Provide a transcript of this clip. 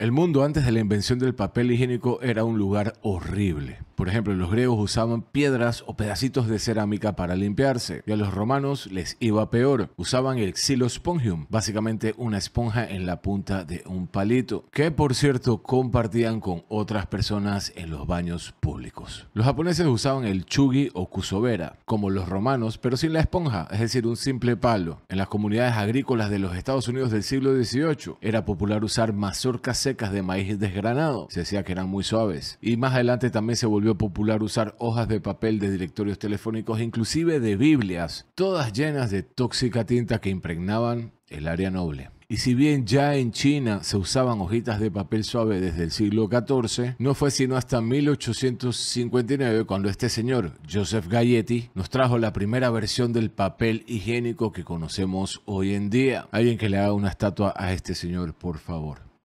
El mundo antes de la invención del papel higiénico era un lugar horrible. Por ejemplo, los griegos usaban piedras o pedacitos de cerámica para limpiarse, y a los romanos les iba peor. Usaban el xylospongium, básicamente una esponja en la punta de un palito, que por cierto compartían con otras personas en los baños públicos. Los japoneses usaban el chugi o kusobera, como los romanos, pero sin la esponja, es decir, un simple palo. En las comunidades agrícolas de los Estados Unidos del siglo XVIII era popular usar mazorcas secas de maíz desgranado, se decía que eran muy suaves, y más adelante también se volvió popular usar hojas de papel de directorios telefónicos, e inclusive de Biblias, todas llenas de tóxica tinta que impregnaban el área noble. Y si bien ya en China se usaban hojitas de papel suave desde el siglo XIV, no fue sino hasta 1859 cuando este señor, Joseph Galletti, nos trajo la primera versión del papel higiénico que conocemos hoy en día. Alguien que le haga una estatua a este señor, por favor.